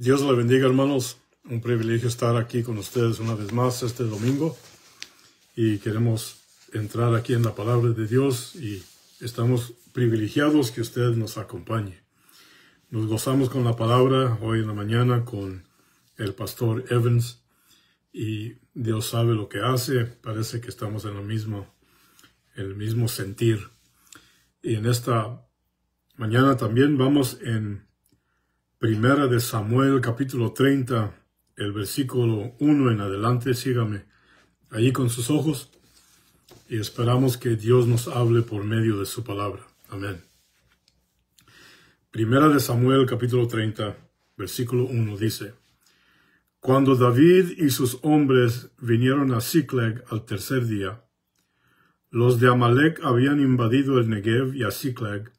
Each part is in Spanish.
Dios le bendiga, hermanos. Un privilegio estar aquí con ustedes una vez más este domingo. Y queremos entrar aquí en la palabra de Dios y estamos privilegiados que usted nos acompañe. Nos gozamos con la palabra hoy en la mañana con el pastor Evans y Dios sabe lo que hace. Parece que estamos en lo mismo, el mismo sentir. Y en esta mañana también vamos en Primera de Samuel capítulo 30, el versículo 1 en adelante, sígame allí con sus ojos y esperamos que Dios nos hable por medio de su palabra. Amén. Primera de Samuel capítulo 30, versículo 1 dice, Cuando David y sus hombres vinieron a Sikleg al tercer día, los de Amalek habían invadido el Negev y a Sikleg,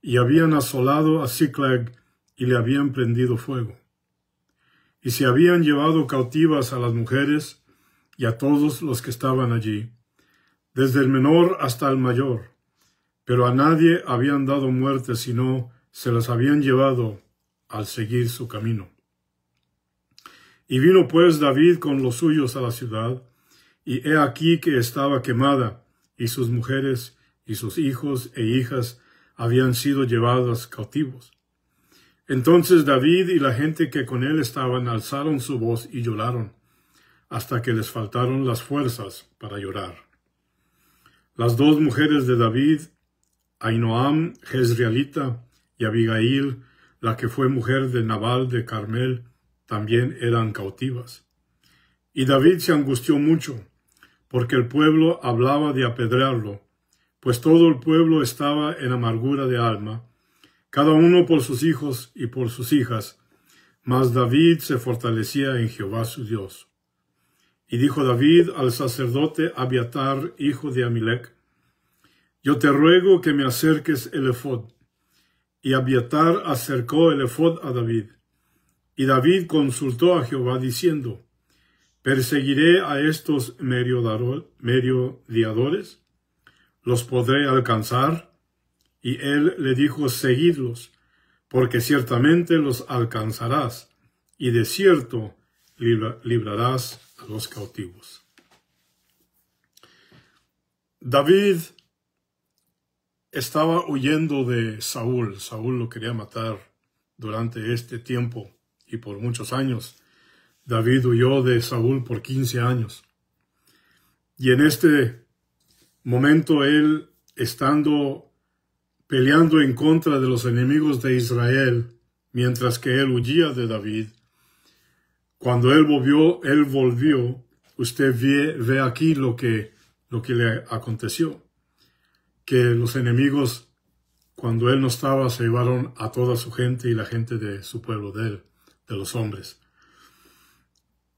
y habían asolado a Sicleg y le habían prendido fuego. Y se habían llevado cautivas a las mujeres y a todos los que estaban allí, desde el menor hasta el mayor, pero a nadie habían dado muerte sino se las habían llevado al seguir su camino. Y vino pues David con los suyos a la ciudad, y he aquí que estaba quemada, y sus mujeres y sus hijos e hijas habían sido llevadas cautivos. Entonces David y la gente que con él estaban alzaron su voz y lloraron, hasta que les faltaron las fuerzas para llorar. Las dos mujeres de David, Ainoam, Jezrealita, y Abigail, la que fue mujer de Nabal de Carmel, también eran cautivas. Y David se angustió mucho, porque el pueblo hablaba de apedrearlo, pues todo el pueblo estaba en amargura de alma, cada uno por sus hijos y por sus hijas. Mas David se fortalecía en Jehová su Dios. Y dijo David al sacerdote Abiatar, hijo de Amilec, Yo te ruego que me acerques el Y Abiatar acercó el a David. Y David consultó a Jehová diciendo, ¿Perseguiré a estos diadores? ¿Los podré alcanzar? Y él le dijo, seguidlos, porque ciertamente los alcanzarás, y de cierto librarás a los cautivos. David estaba huyendo de Saúl. Saúl lo quería matar durante este tiempo y por muchos años. David huyó de Saúl por 15 años. Y en este momento él, estando peleando en contra de los enemigos de Israel, mientras que él huía de David. Cuando él volvió, él volvió. Usted ve, aquí lo que, lo que le aconteció. Que los enemigos, cuando él no estaba, se llevaron a toda su gente y la gente de su pueblo, de de los hombres.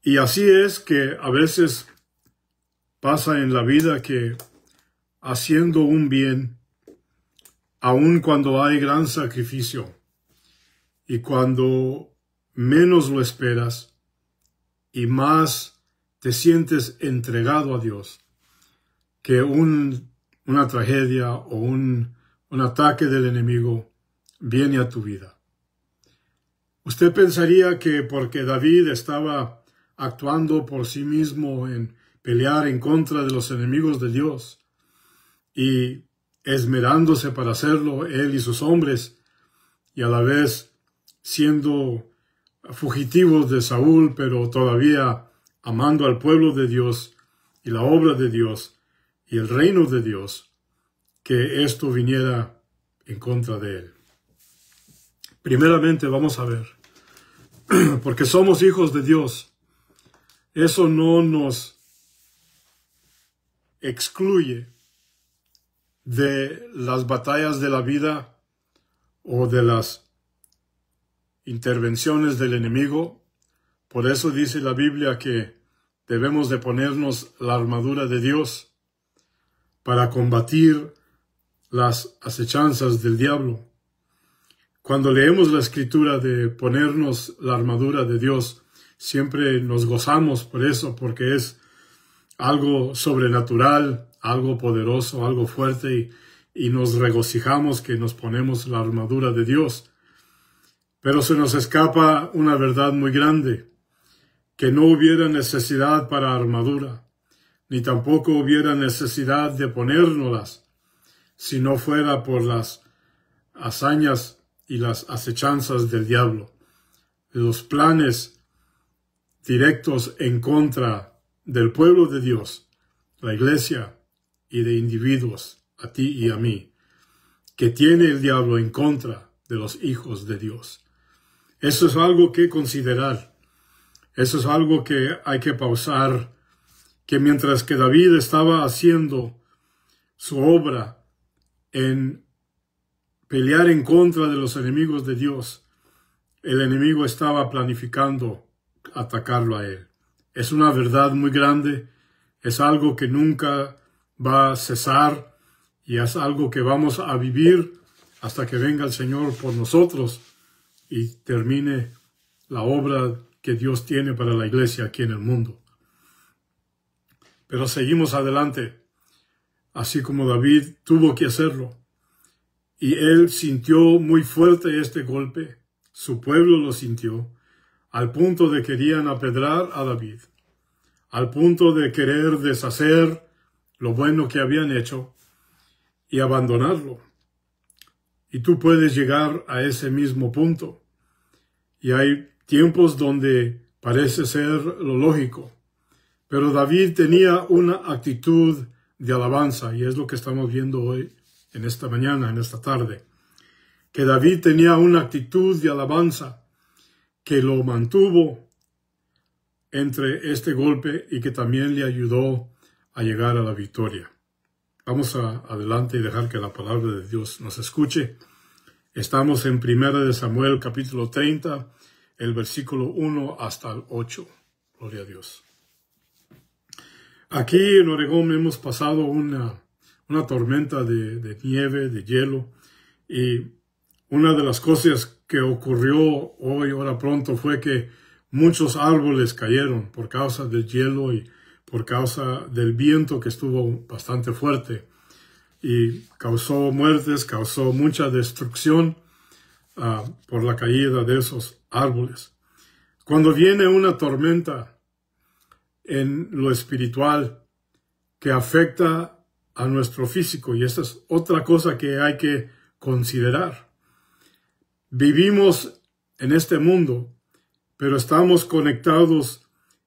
Y así es que a veces pasa en la vida que haciendo un bien aun cuando hay gran sacrificio y cuando menos lo esperas y más te sientes entregado a Dios que una tragedia o un ataque del enemigo viene a tu vida. Usted pensaría que porque David estaba actuando por sí mismo en pelear en contra de los enemigos de Dios y esmerándose para hacerlo él y sus hombres, y a la vez siendo fugitivos de Saúl, pero todavía amando al pueblo de Dios y la obra de Dios y el reino de Dios, que esto viniera en contra de él. Primeramente vamos a ver, porque somos hijos de Dios, eso no nos excluye de las batallas de la vida o de las intervenciones del enemigo. Por eso dice la Biblia que debemos de ponernos la armadura de Dios para combatir las acechanzas del diablo. Cuando leemos la escritura de ponernos la armadura de Dios, siempre nos gozamos por eso, porque es algo sobrenatural, algo poderoso, algo fuerte y, nos regocijamos que nos ponemos la armadura de Dios. Pero se nos escapa una verdad muy grande, que no hubiera necesidad para armadura, ni tampoco hubiera necesidad de ponérnoslas, si no fuera por las hazañas y las acechanzas del diablo, los planes directos en contra del pueblo de Dios, la iglesia, de individuos, a ti y a mí, que tiene el diablo en contra de los hijos de Dios. Eso es algo que considerar. Eso es algo que hay que pausar, que mientras que David estaba haciendo su obra en pelear en contra de los enemigos de Dios, el enemigo estaba planificando atacarlo a él. Es una verdad muy grande, es algo que nunca va a cesar y es algo que vamos a vivir hasta que venga el Señor por nosotros y termine la obra que Dios tiene para la iglesia aquí en el mundo. Pero seguimos adelante, así como David tuvo que hacerlo. Y él sintió muy fuerte este golpe, su pueblo lo sintió, al punto de querían apedrar a David, al punto de querer deshacer lo bueno que habían hecho y abandonarlo. Y tú puedes llegar a ese mismo punto. Y hay tiempos donde parece ser lo lógico. Pero David tenía una actitud de alabanza y es lo que estamos viendo hoy, en esta mañana, en esta tarde. Que David tenía una actitud de alabanza que lo mantuvo entre este golpe y que también le ayudó a llegar a la victoria. Vamos a, adelante y dejar que la palabra de Dios nos escuche. Estamos en 1 de Samuel capítulo 30, el versículo 1 hasta el 8. Gloria a Dios. Aquí en Oregón hemos pasado una, una tormenta de, de nieve, de hielo, y una de las cosas que ocurrió hoy, ahora pronto, fue que muchos árboles cayeron por causa del hielo y por causa del viento que estuvo bastante fuerte y causó muertes, causó mucha destrucción ah, por la caída de esos árboles. Cuando viene una tormenta en lo espiritual que afecta a nuestro físico, y esta es otra cosa que hay que considerar. Vivimos en este mundo, pero estamos conectados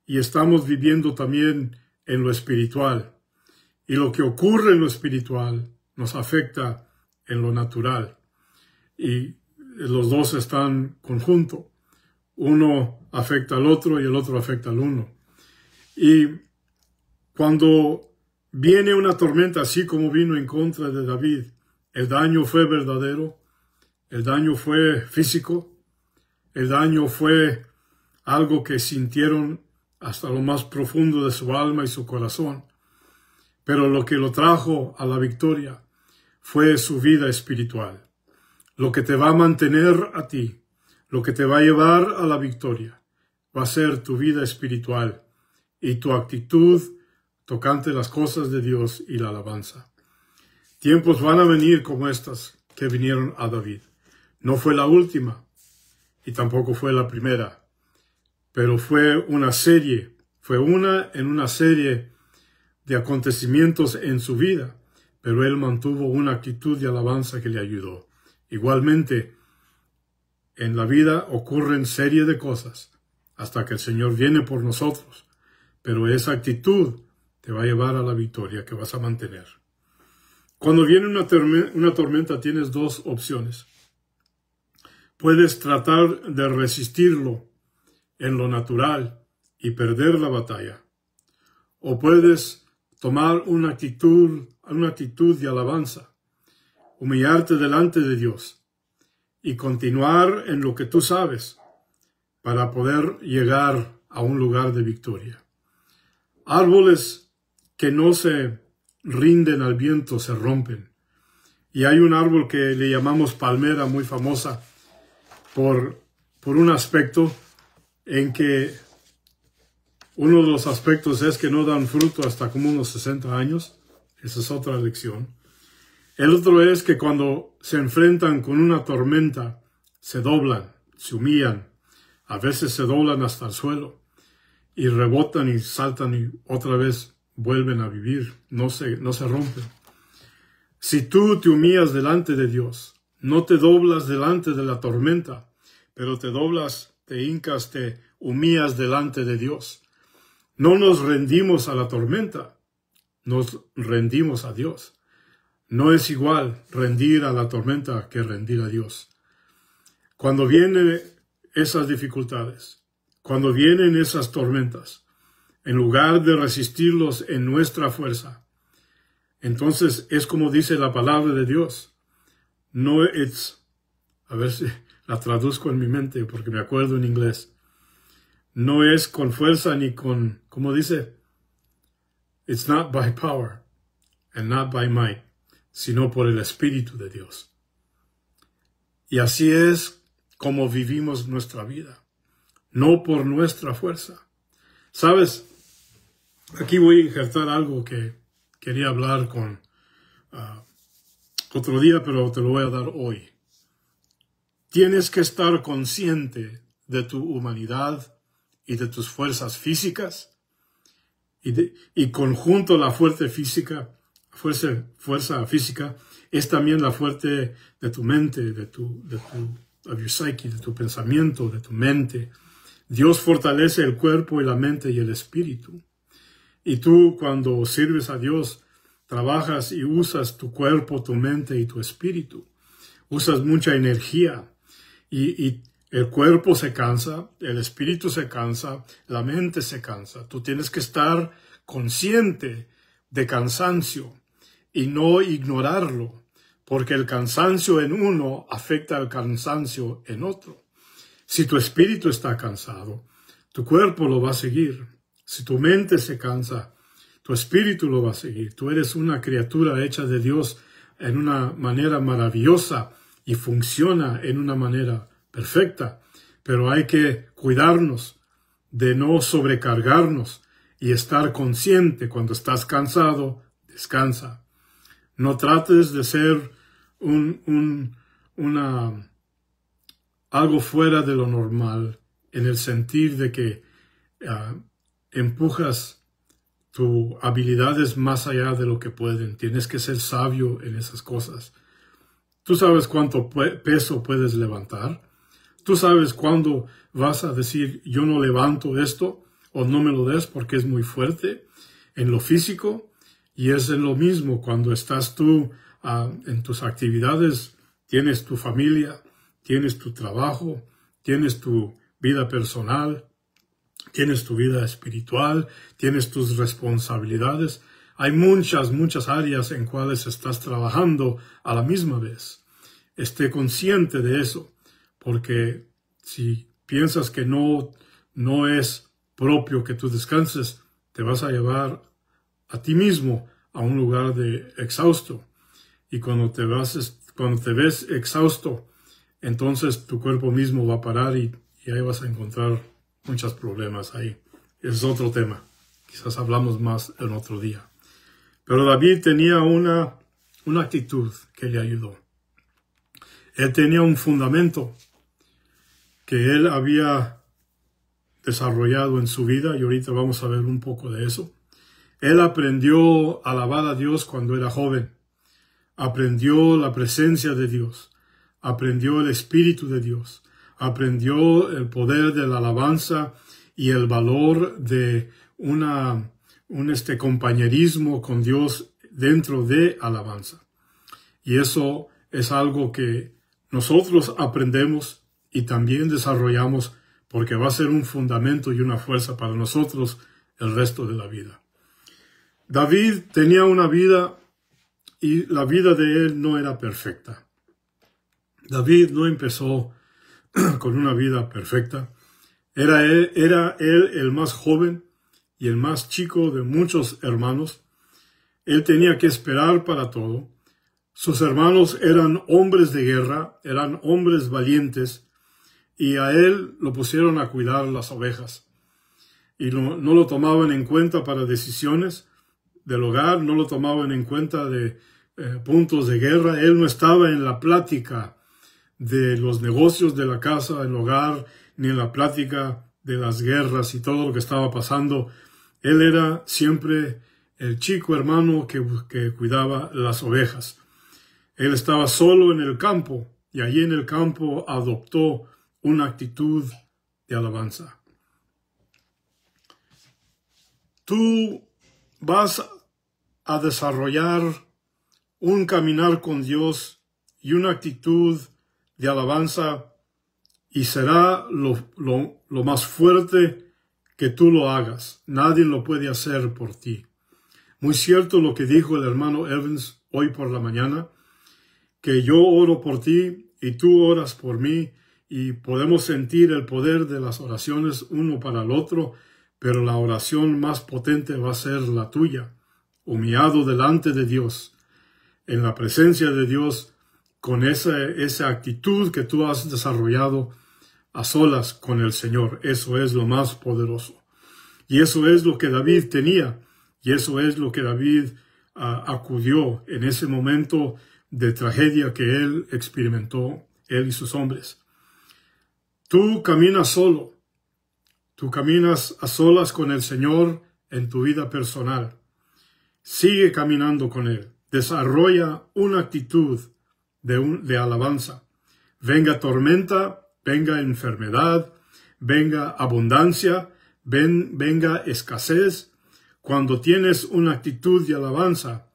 y estamos viviendo también en lo espiritual. Y lo que ocurre en lo espiritual nos afecta en lo natural. Y los dos están conjuntos. Uno afecta al otro y el otro afecta al uno. Y cuando viene una tormenta así como vino en contra de David, el daño fue verdadero, el daño fue físico, el daño fue algo que sintieron hasta lo más profundo de su alma y su corazón. Pero lo que lo trajo a la victoria fue su vida espiritual. Lo que te va a mantener a ti, lo que te va a llevar a la victoria, va a ser tu vida espiritual y tu actitud tocante las cosas de Dios y la alabanza. Tiempos van a venir como estas que vinieron a David. No fue la última y tampoco fue la primera pero fue una serie, fue una en una serie de acontecimientos en su vida, pero él mantuvo una actitud de alabanza que le ayudó. Igualmente, en la vida ocurren serie de cosas hasta que el Señor viene por nosotros, pero esa actitud te va a llevar a la victoria que vas a mantener. Cuando viene una, una tormenta tienes dos opciones. Puedes tratar de resistirlo en lo natural y perder la batalla. O puedes tomar una actitud, una actitud de alabanza, humillarte delante de Dios y continuar en lo que tú sabes para poder llegar a un lugar de victoria. Árboles que no se rinden al viento se rompen. Y hay un árbol que le llamamos palmera, muy famosa por, por un aspecto en que uno de los aspectos es que no dan fruto hasta como unos 60 años. Esa es otra lección. El otro es que cuando se enfrentan con una tormenta, se doblan, se humillan, a veces se doblan hasta el suelo y rebotan y saltan y otra vez vuelven a vivir, no se, no se rompen. Si tú te humillas delante de Dios, no te doblas delante de la tormenta, pero te doblas te hincas, te humillas delante de Dios. No nos rendimos a la tormenta, nos rendimos a Dios. No es igual rendir a la tormenta que rendir a Dios. Cuando vienen esas dificultades, cuando vienen esas tormentas, en lugar de resistirlos en nuestra fuerza, entonces es como dice la palabra de Dios. No es, a ver si, la traduzco en mi mente porque me acuerdo en inglés. No es con fuerza ni con, como dice, it's not by power and not by might, sino por el Espíritu de Dios. Y así es como vivimos nuestra vida, no por nuestra fuerza. Sabes, aquí voy a injertar algo que quería hablar con ah, otro día, pero te lo voy a dar hoy. Tienes que estar consciente de tu humanidad y de tus fuerzas físicas y, conjunto la fuerza física, fuerza, fuerza física es también la fuerte de tu mente, de tu, de tu psyche, de tu pensamiento, de tu mente. Dios fortalece el cuerpo y la mente y el espíritu. Y tú cuando sirves a Dios, trabajas y usas tu cuerpo, tu mente y tu espíritu. Usas mucha energía y, el cuerpo se cansa, el espíritu se cansa, la mente se cansa. Tú tienes que estar consciente de cansancio y no ignorarlo, porque el cansancio en uno afecta al cansancio en otro. Si tu espíritu está cansado, tu cuerpo lo va a seguir. Si tu mente se cansa, tu espíritu lo va a seguir. Tú eres una criatura hecha de Dios en una manera maravillosa y funciona en una manera perfecta, pero hay que cuidarnos de no sobrecargarnos y estar consciente cuando estás cansado, descansa. No trates de ser un, un, una, algo fuera de lo normal en el sentir de que ah, empujas tus habilidades más allá de lo que pueden. Tienes que ser sabio en esas cosas. Tú sabes cuánto peso puedes levantar. Tú sabes cuándo vas a decir, yo no levanto esto o no me lo des porque es muy fuerte en lo físico. Y es en lo mismo cuando estás tú ah, en tus actividades, tienes tu familia, tienes tu trabajo, tienes tu vida personal, tienes tu vida espiritual, tienes tus responsabilidades hay muchas, muchas áreas en cuales estás trabajando a la misma vez. Esté consciente de eso, porque si piensas que no, no es propio que tú descanses, te vas a llevar a ti mismo a un lugar de exhausto. Y cuando te, vas, cuando te ves exhausto, entonces tu cuerpo mismo va a parar y, ahí vas a encontrar muchos problemas ahí. es otro tema. Quizás hablamos más en otro día. Pero David tenía una, una actitud que le ayudó. Él tenía un fundamento que él había desarrollado en su vida y ahorita vamos a ver un poco de eso. Él aprendió a alabar a Dios cuando era joven. Aprendió la presencia de Dios. Aprendió el Espíritu de Dios. Aprendió el poder de la alabanza y el valor de una un este compañerismo con Dios dentro de alabanza. Y eso es algo que nosotros aprendemos y también desarrollamos porque va a ser un fundamento y una fuerza para nosotros el resto de la vida. David tenía una vida y la vida de él no era perfecta. David no empezó con una vida perfecta. Era él, era él el más joven y el más chico de muchos hermanos. Él tenía que esperar para todo. Sus hermanos eran hombres de guerra, eran hombres valientes, y a él lo pusieron a cuidar las ovejas. Y no, lo tomaban en cuenta para decisiones del hogar, no lo tomaban en cuenta de eh, puntos de guerra. Él no estaba en la plática de los negocios de la casa, el hogar, ni en la plática de las guerras y todo lo que estaba pasando él era siempre el chico hermano que, cuidaba las ovejas. Él estaba solo en el campo y allí en el campo adoptó una actitud de alabanza. Tú vas a desarrollar un caminar con Dios y una actitud de alabanza y será lo, lo más fuerte que tú lo hagas. Nadie lo puede hacer por ti. Muy cierto lo que dijo el hermano Evans hoy por la mañana, que yo oro por ti y tú oras por mí y podemos sentir el poder de las oraciones uno para el otro, pero la oración más potente va a ser la tuya, humillado delante de Dios, en la presencia de Dios, con esa, esa actitud que tú has desarrollado a solas con el Señor. Eso es lo más poderoso. Y eso es lo que David tenía. Y eso es lo que David ah, acudió en ese momento de tragedia que él experimentó, él y sus hombres. Tú caminas solo. Tú caminas a solas con el Señor en tu vida personal. Sigue caminando con Él. Desarrolla una actitud de alabanza. Venga tormenta, venga enfermedad, venga abundancia, ven, venga escasez. Cuando tienes una actitud de alabanza,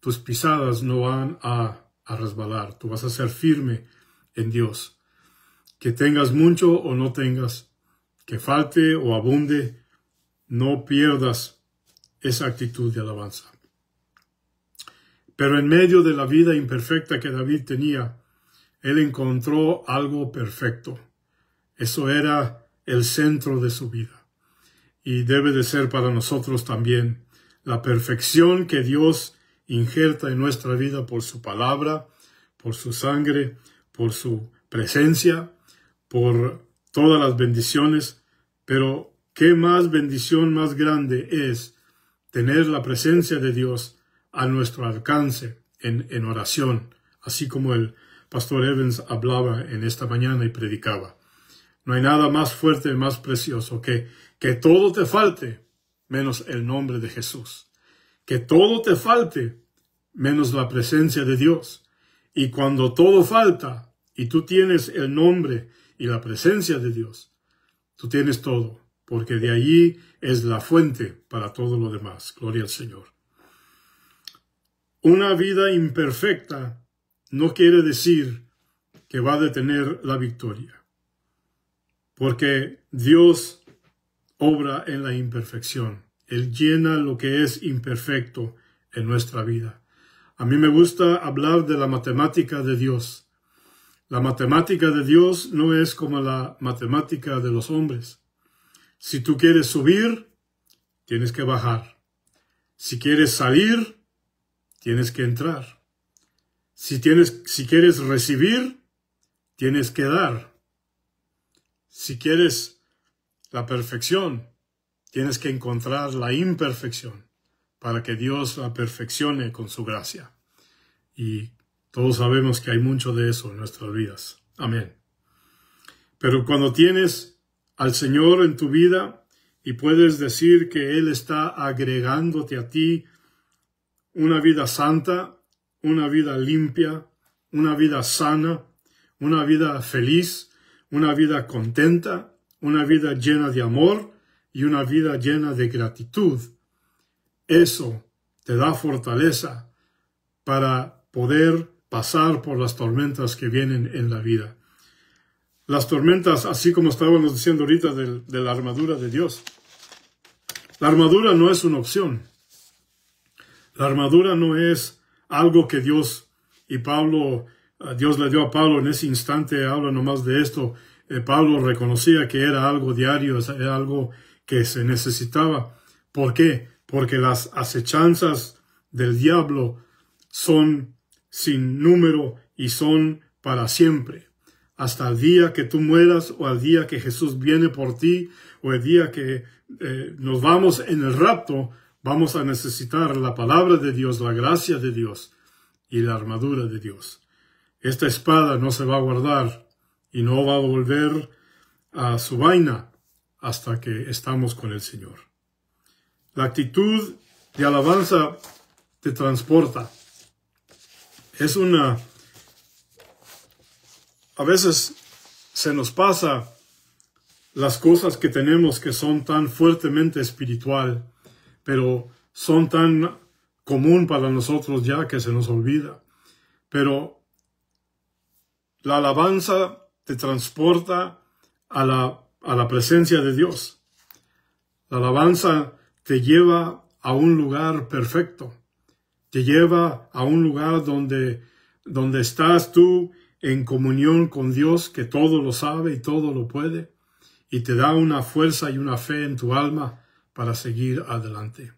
tus pisadas no van a, a resbalar, tú vas a ser firme en Dios. Que tengas mucho o no tengas, que falte o abunde, no pierdas esa actitud de alabanza. Pero en medio de la vida imperfecta que David tenía, él encontró algo perfecto. Eso era el centro de su vida. Y debe de ser para nosotros también la perfección que Dios injerta en nuestra vida por su palabra, por su sangre, por su presencia, por todas las bendiciones. Pero qué más bendición más grande es tener la presencia de Dios a nuestro alcance en, en oración, así como el Pastor Evans hablaba en esta mañana y predicaba. No hay nada más fuerte, más precioso que que todo te falte menos el nombre de Jesús. Que todo te falte menos la presencia de Dios. Y cuando todo falta y tú tienes el nombre y la presencia de Dios, tú tienes todo, porque de allí es la fuente para todo lo demás. Gloria al Señor. Una vida imperfecta no quiere decir que va a detener la victoria, porque Dios obra en la imperfección. Él llena lo que es imperfecto en nuestra vida. A mí me gusta hablar de la matemática de Dios. La matemática de Dios no es como la matemática de los hombres. Si tú quieres subir, tienes que bajar. Si quieres salir, tienes que entrar. Si, tienes, si quieres recibir, tienes que dar. Si quieres la perfección, tienes que encontrar la imperfección para que Dios la perfeccione con su gracia. Y todos sabemos que hay mucho de eso en nuestras vidas. Amén. Pero cuando tienes al Señor en tu vida y puedes decir que Él está agregándote a ti una vida santa, una vida limpia, una vida sana, una vida feliz, una vida contenta, una vida llena de amor y una vida llena de gratitud. Eso te da fortaleza para poder pasar por las tormentas que vienen en la vida. Las tormentas, así como estábamos diciendo ahorita de, de la armadura de Dios. La armadura no es una opción. La armadura no es algo que Dios y Pablo, eh, Dios le dio a Pablo en ese instante, habla nomás de esto. Eh, Pablo reconocía que era algo diario, era algo que se necesitaba. ¿Por qué? Porque las acechanzas del diablo son sin número y son para siempre. Hasta el día que tú mueras o al día que Jesús viene por ti o el día que eh, nos vamos en el rapto, Vamos a necesitar la palabra de Dios, la gracia de Dios y la armadura de Dios. Esta espada no se va a guardar y no va a volver a su vaina hasta que estamos con el Señor. La actitud de alabanza te transporta. Es una... A veces se nos pasa las cosas que tenemos que son tan fuertemente espiritual pero son tan común para nosotros ya que se nos olvida. Pero la alabanza te transporta a la, a la presencia de Dios. La alabanza te lleva a un lugar perfecto. Te lleva a un lugar donde, donde estás tú en comunión con Dios que todo lo sabe y todo lo puede. Y te da una fuerza y una fe en tu alma para seguir adelante.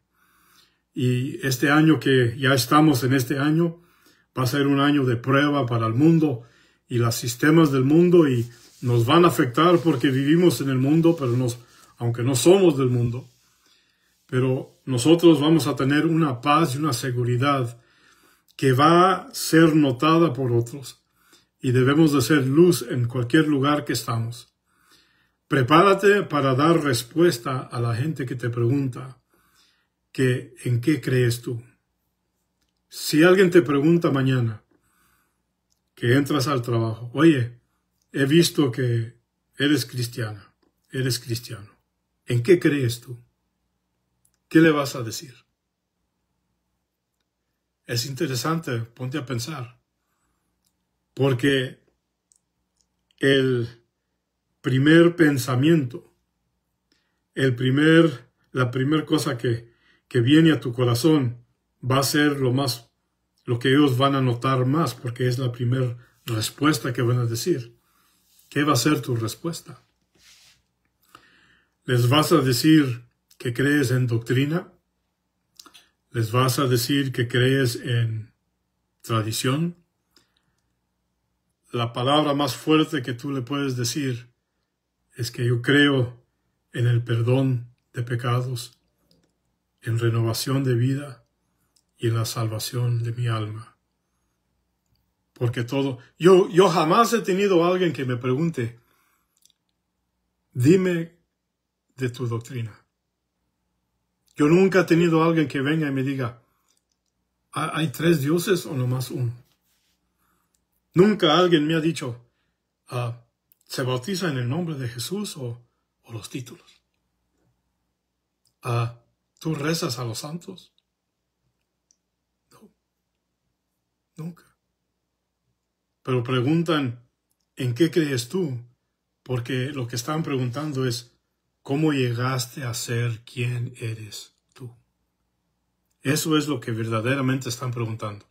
Y este año que ya estamos en este año, va a ser un año de prueba para el mundo y los sistemas del mundo y nos van a afectar porque vivimos en el mundo, pero nos, aunque no somos del mundo. Pero nosotros vamos a tener una paz y una seguridad que va a ser notada por otros y debemos de ser luz en cualquier lugar que estamos. Prepárate para dar respuesta a la gente que te pregunta que en qué crees tú. Si alguien te pregunta mañana que entras al trabajo, oye, he visto que eres cristiana, eres cristiano. ¿En qué crees tú? ¿Qué le vas a decir? Es interesante, ponte a pensar, porque el primer pensamiento, el primer, la primera cosa que, viene a tu corazón va a ser lo más, lo que ellos van a notar más, porque es la primera respuesta que van a decir. ¿Qué va a ser tu respuesta? ¿Les vas a decir que crees en doctrina? ¿Les vas a decir que crees en tradición? La palabra más fuerte que tú le puedes decir es que yo creo en el perdón de pecados, en renovación de vida y en la salvación de mi alma. Porque todo, yo, yo jamás he tenido a alguien que me pregunte, dime de tu doctrina. Yo nunca he tenido a alguien que venga y me diga, ¿hay tres dioses o nomás uno? Nunca alguien me ha dicho, ah, se bautiza en el nombre de Jesús o, o los títulos. Ah, ¿tú rezas a los santos? No, nunca. Pero preguntan, ¿en qué crees tú? Porque lo que están preguntando es, ¿cómo llegaste a ser quien eres tú? Eso es lo que verdaderamente están preguntando.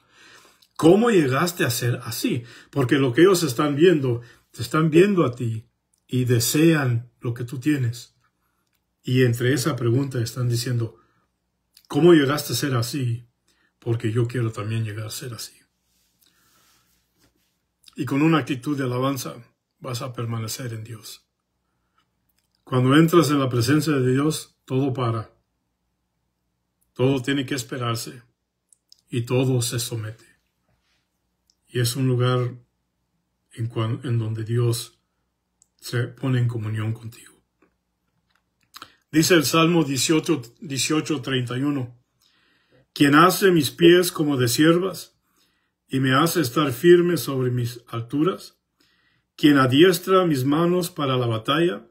¿Cómo llegaste a ser así? Porque lo que ellos están viendo te están viendo a ti y desean lo que tú tienes. Y entre esa pregunta están diciendo, ¿cómo llegaste a ser así? Porque yo quiero también llegar a ser así. Y con una actitud de alabanza vas a permanecer en Dios. Cuando entras en la presencia de Dios, todo para. Todo tiene que esperarse y todo se somete. Y es un lugar en, en donde Dios se pone en comunión contigo. Dice el Salmo 18, 18 31, quien hace mis pies como de siervas y me hace estar firme sobre mis alturas, quien adiestra mis manos para la batalla,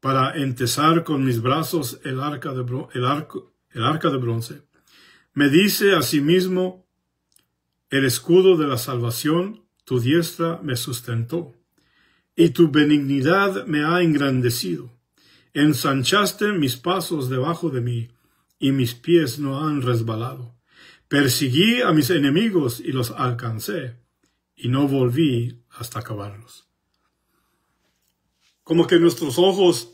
para entesar con mis brazos el arca de, el arco, el arca de bronce. Me dice a sí mismo el escudo de la salvación, tu diestra me sustentó, y tu benignidad me ha engrandecido. Ensanchaste mis pasos debajo de mí, y mis pies no han resbalado. Perseguí a mis enemigos y los alcancé, y no volví hasta acabarlos. Como que nuestros ojos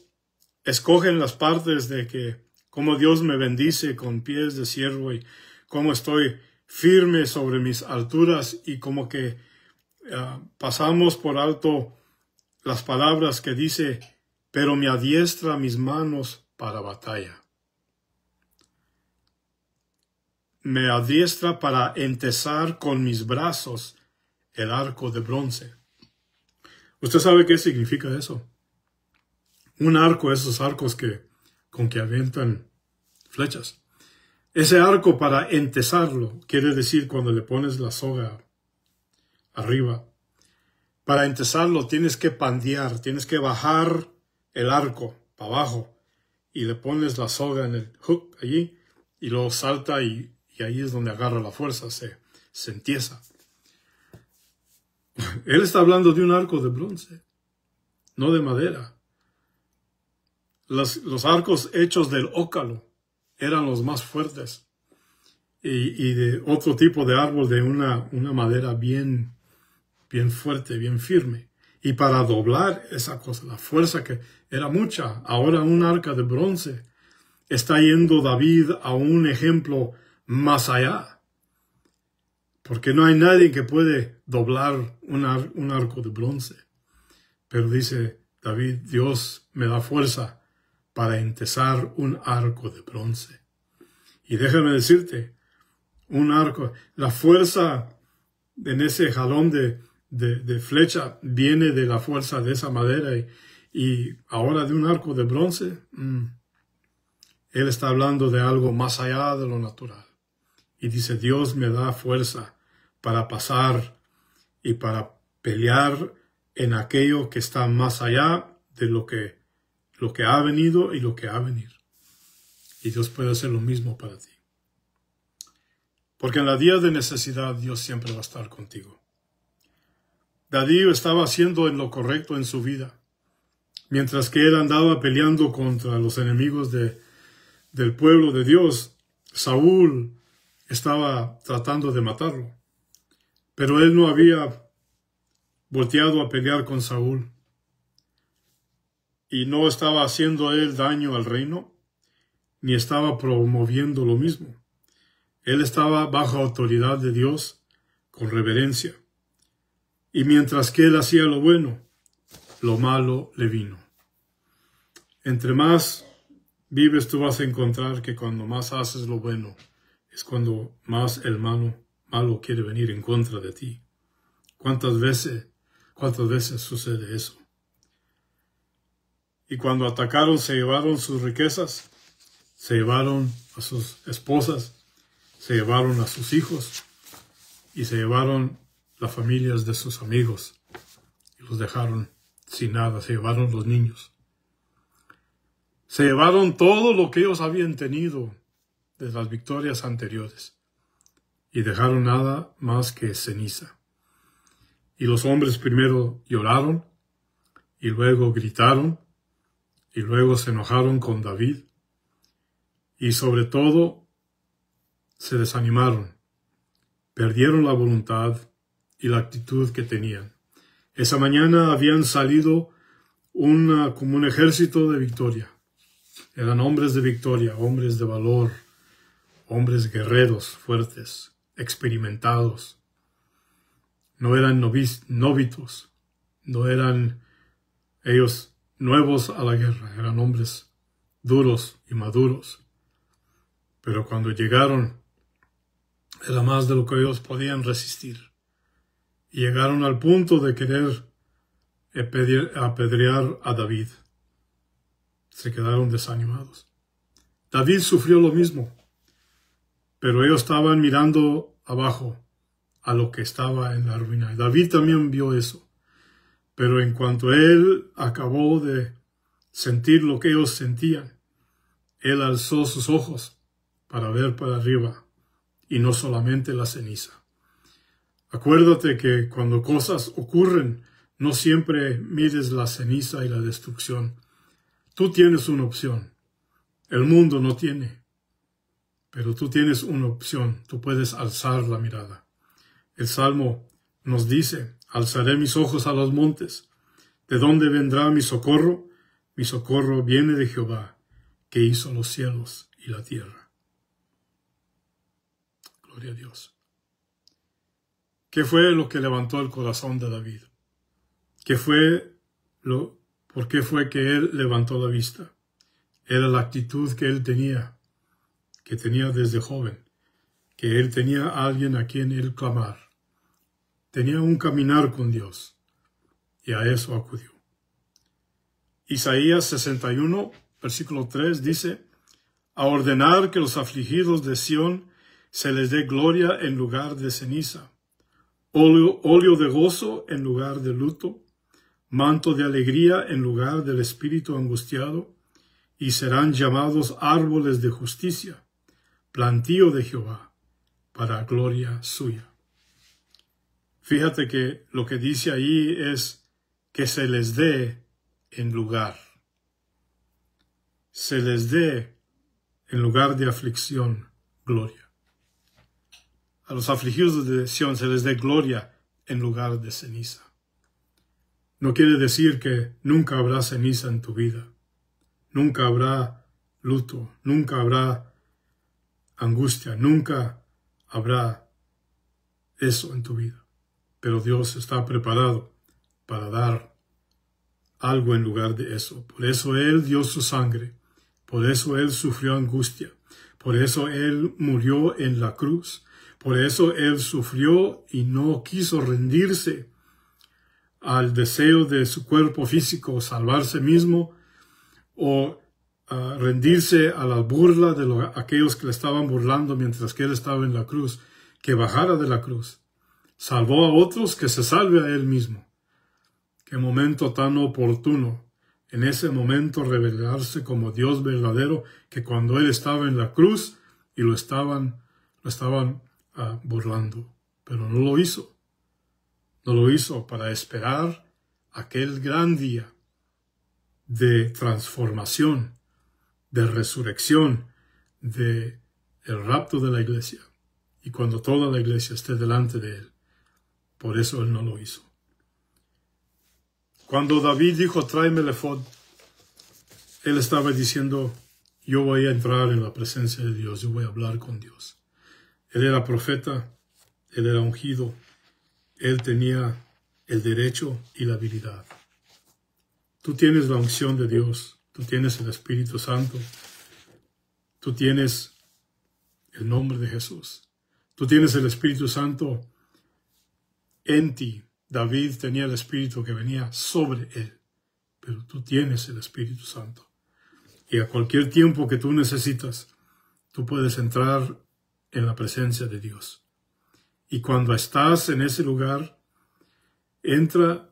escogen las partes de que, como Dios me bendice con pies de siervo y como estoy firme sobre mis alturas y como que eh, pasamos por alto las palabras que dice, pero me adiestra mis manos para batalla. Me adiestra para entesar con mis brazos el arco de bronce. ¿Usted sabe qué significa eso? Un arco, esos arcos que con que avientan flechas. Ese arco para entesarlo quiere decir cuando le pones la soga arriba. Para entesarlo tienes que pandear, tienes que bajar el arco para abajo y le pones la soga en el hook allí y luego salta y, ahí es donde agarra la fuerza, se, se empieza. Él está hablando de un arco de bronce, no de madera. Los, arcos hechos del ócalo eran los más fuertes y, y de otro tipo de árbol, de una, una madera bien bien fuerte, bien firme. Y para doblar esa cosa, la fuerza que era mucha, ahora un arca de bronce, está yendo David a un ejemplo más allá. Porque no hay nadie que puede doblar un, arco de bronce. Pero dice David, Dios me da fuerza para entesar un arco de bronce. Y déjame decirte, un arco, la fuerza en ese jalón de, de, flecha viene de la fuerza de esa madera y, ahora de un arco de bronce, mm, él está hablando de algo más allá de lo natural. Y dice, Dios me da fuerza para pasar y para pelear en aquello que está más allá de lo que, lo que ha venido y lo que ha venido. Y Dios puede hacer lo mismo para ti. Porque en la día de necesidad Dios siempre va a estar contigo. Dadío estaba haciendo en lo correcto en su vida, mientras que él andaba peleando contra los enemigos de, del pueblo de Dios. Saúl estaba tratando de matarlo, pero él no había volteado a pelear con Saúl y no estaba haciendo él daño al reino, ni estaba promoviendo lo mismo. Él estaba bajo autoridad de Dios con reverencia. Y mientras que él hacía lo bueno, lo malo le vino. Entre más vives tú vas a encontrar que cuando más haces lo bueno, es cuando más el malo, malo quiere venir en contra de ti. ¿Cuántas veces, cuántas veces sucede eso? Y cuando atacaron se llevaron sus riquezas, se llevaron a sus esposas, se llevaron a sus hijos y se llevaron las familias de sus amigos y los dejaron sin nada, se llevaron los niños. Se llevaron todo lo que ellos habían tenido de las victorias anteriores y dejaron nada más que ceniza. Y los hombres primero lloraron y luego gritaron y luego se enojaron con David y sobre todo se desanimaron, perdieron la voluntad y la actitud que tenían. Esa mañana habían salido una, como un ejército de victoria. Eran hombres de victoria, hombres de valor, hombres guerreros, fuertes, experimentados. No eran novitos. no eran ellos nuevos a la guerra, eran hombres duros y maduros. Pero cuando llegaron, era más de lo que ellos podían resistir llegaron al punto de querer apedrear a David. Se quedaron desanimados. David sufrió lo mismo, pero ellos estaban mirando abajo a lo que estaba en la ruina. David también vio eso, pero en cuanto él acabó de sentir lo que ellos sentían, él alzó sus ojos para ver para arriba y no solamente la ceniza. Acuérdate que cuando cosas ocurren, no siempre mides la ceniza y la destrucción. Tú tienes una opción. El mundo no tiene. Pero tú tienes una opción. Tú puedes alzar la mirada. El Salmo nos dice, alzaré mis ojos a los montes. ¿De dónde vendrá mi socorro? Mi socorro viene de Jehová, que hizo los cielos y la tierra. Gloria a Dios. ¿Qué fue lo que levantó el corazón de David, qué fue lo, qué fue que él levantó la vista. Era la actitud que él tenía, que tenía desde joven, que él tenía a alguien a quien él clamar. Tenía un caminar con Dios, y a eso acudió. Isaías 61, versículo 3 dice, a ordenar que los afligidos de Sión se les dé gloria en lugar de ceniza, óleo, de gozo en lugar de luto, manto de alegría en lugar del espíritu angustiado, y serán llamados árboles de justicia, plantío de Jehová, para gloria suya. Fíjate que lo que dice ahí es que se les dé en lugar. Se les dé en lugar de aflicción, gloria. A los afligidos de Sion se les dé gloria en lugar de ceniza. No quiere decir que nunca habrá ceniza en tu vida. Nunca habrá luto, nunca habrá angustia, nunca habrá eso en tu vida. Pero Dios está preparado para dar algo en lugar de eso. Por eso Él dio su sangre, por eso Él sufrió angustia, por eso Él murió en la cruz, por eso él sufrió y no quiso rendirse al deseo de su cuerpo físico, salvarse mismo o ah, rendirse a la burla de aquellos que le estaban burlando mientras que él estaba en la cruz, que bajara de la cruz. Salvó a otros que se salve a él mismo. Qué momento tan oportuno en ese momento revelarse como Dios verdadero que cuando él estaba en la cruz y lo estaban lo estaban uh, burlando, pero no lo hizo. No lo hizo para esperar aquel gran día de transformación, de resurrección, de el rapto de la iglesia y cuando toda la iglesia esté delante de él. Por eso él no lo hizo. Cuando David dijo, tráeme el efod, él estaba diciendo, yo voy a entrar en la presencia de Dios, yo voy a hablar con Dios. Él era profeta, él era ungido, él tenía el derecho y la habilidad. Tú tienes la unción de Dios, tú tienes el Espíritu Santo, tú tienes el nombre de Jesús, tú tienes el Espíritu Santo en ti. David tenía el Espíritu que venía sobre él, pero tú tienes el Espíritu Santo. Y a cualquier tiempo que tú necesitas, tú puedes entrar en la presencia de Dios. Y cuando estás en ese lugar, entra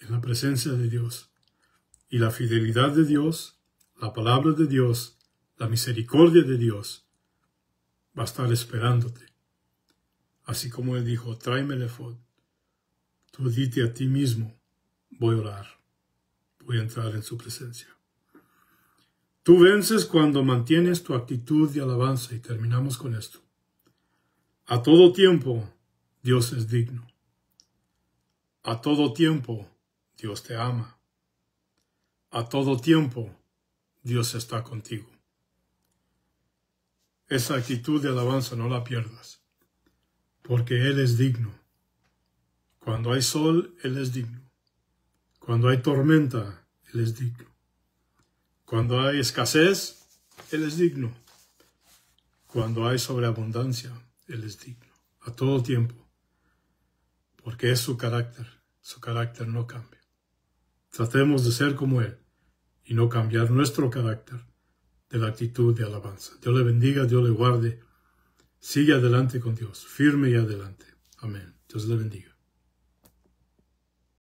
en la presencia de Dios. Y la fidelidad de Dios, la palabra de Dios, la misericordia de Dios va a estar esperándote. Así como él dijo, tráeme el efod. Tú dite a ti mismo, voy a orar, voy a entrar en su presencia. Tú vences cuando mantienes tu actitud de alabanza y terminamos con esto. A todo tiempo, Dios es digno. A todo tiempo, Dios te ama. A todo tiempo, Dios está contigo. Esa actitud de alabanza no la pierdas, porque Él es digno. Cuando hay sol, Él es digno. Cuando hay tormenta, Él es digno. Cuando hay escasez, Él es digno. Cuando hay sobreabundancia, él es digno, a todo tiempo, porque es su carácter, su carácter no cambia. Tratemos de ser como Él y no cambiar nuestro carácter de la actitud de alabanza. Dios le bendiga, Dios le guarde. Sigue adelante con Dios, firme y adelante. Amén. Dios le bendiga.